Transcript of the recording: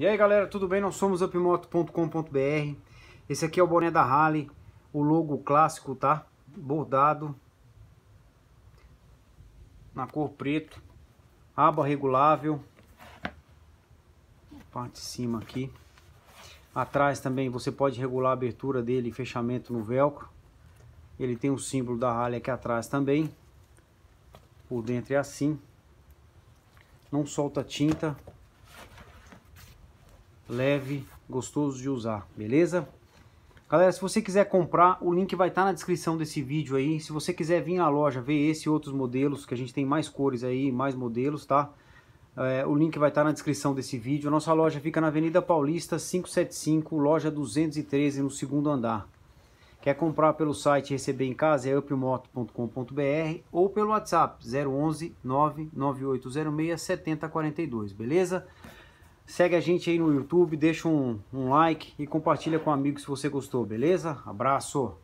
E aí galera, tudo bem? Nós somos upmoto.com.br Esse aqui é o boné da Harley, o logo clássico, tá? Bordado Na cor preto Aba regulável Parte de cima aqui Atrás também você pode regular a abertura dele e fechamento no velcro Ele tem o símbolo da Harley aqui atrás também Por dentro é assim Não solta tinta leve, gostoso de usar, beleza? Galera, se você quiser comprar, o link vai estar tá na descrição desse vídeo aí. Se você quiser vir à loja ver esse e outros modelos, que a gente tem mais cores aí, mais modelos, tá? É, o link vai estar tá na descrição desse vídeo. A nossa loja fica na Avenida Paulista 575, loja 213, no segundo andar. Quer comprar pelo site e receber em casa é upmoto.com.br ou pelo WhatsApp 011 99806 7042, beleza? Segue a gente aí no YouTube, deixa um, um like e compartilha com um se você gostou, beleza? Abraço!